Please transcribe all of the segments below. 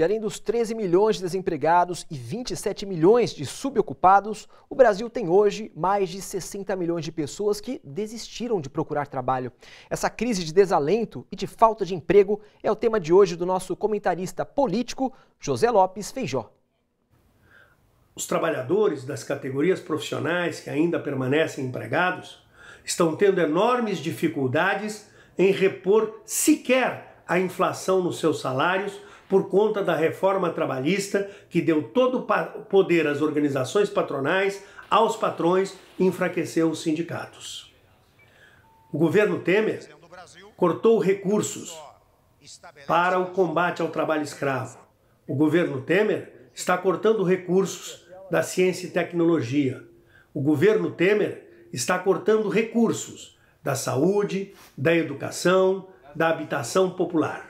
E além dos 13 milhões de desempregados e 27 milhões de subocupados, o Brasil tem hoje mais de 60 milhões de pessoas que desistiram de procurar trabalho. Essa crise de desalento e de falta de emprego é o tema de hoje do nosso comentarista político José Lopes Feijó. Os trabalhadores das categorias profissionais que ainda permanecem empregados estão tendo enormes dificuldades em repor sequer a inflação nos seus salários por conta da reforma trabalhista que deu todo o poder às organizações patronais, aos patrões e enfraqueceu os sindicatos. O governo Temer cortou recursos para o combate ao trabalho escravo. O governo Temer está cortando recursos da ciência e tecnologia. O governo Temer está cortando recursos da saúde, da educação, da habitação popular.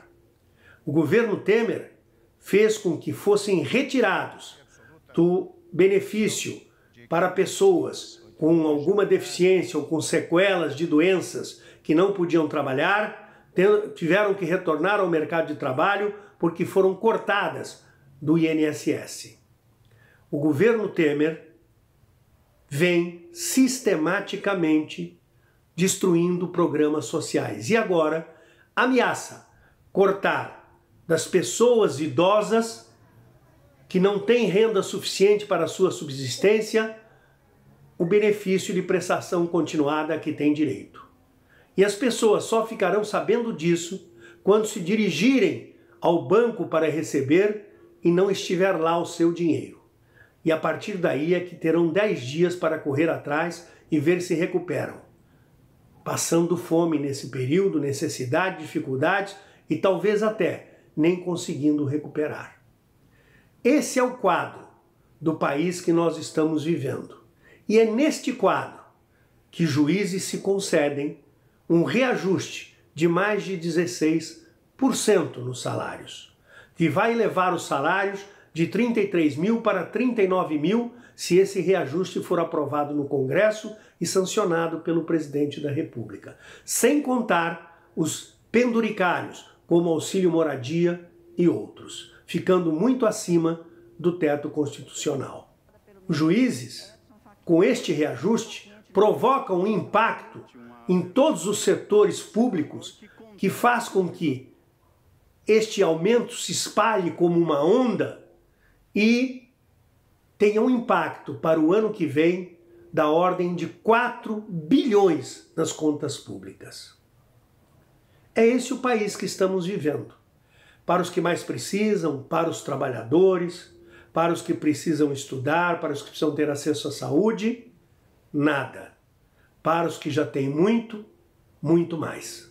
O governo Temer fez com que fossem retirados do benefício para pessoas com alguma deficiência ou com sequelas de doenças que não podiam trabalhar, tiveram que retornar ao mercado de trabalho porque foram cortadas do INSS. O governo Temer vem sistematicamente destruindo programas sociais e agora ameaça cortar das pessoas idosas que não têm renda suficiente para sua subsistência o benefício de prestação continuada a que tem direito. E as pessoas só ficarão sabendo disso quando se dirigirem ao banco para receber e não estiver lá o seu dinheiro. E a partir daí é que terão 10 dias para correr atrás e ver se recuperam. Passando fome nesse período, necessidade, dificuldades e talvez até nem conseguindo recuperar. Esse é o quadro do país que nós estamos vivendo. E é neste quadro que juízes se concedem um reajuste de mais de 16% nos salários, que vai levar os salários de 33 mil para 39 mil se esse reajuste for aprovado no Congresso e sancionado pelo presidente da República. Sem contar os penduricários, como auxílio moradia e outros, ficando muito acima do teto constitucional. Os juízes, com este reajuste, provocam um impacto em todos os setores públicos que faz com que este aumento se espalhe como uma onda e tenha um impacto para o ano que vem da ordem de 4 bilhões nas contas públicas. É esse o país que estamos vivendo. Para os que mais precisam, para os trabalhadores, para os que precisam estudar, para os que precisam ter acesso à saúde, nada. Para os que já têm muito, muito mais.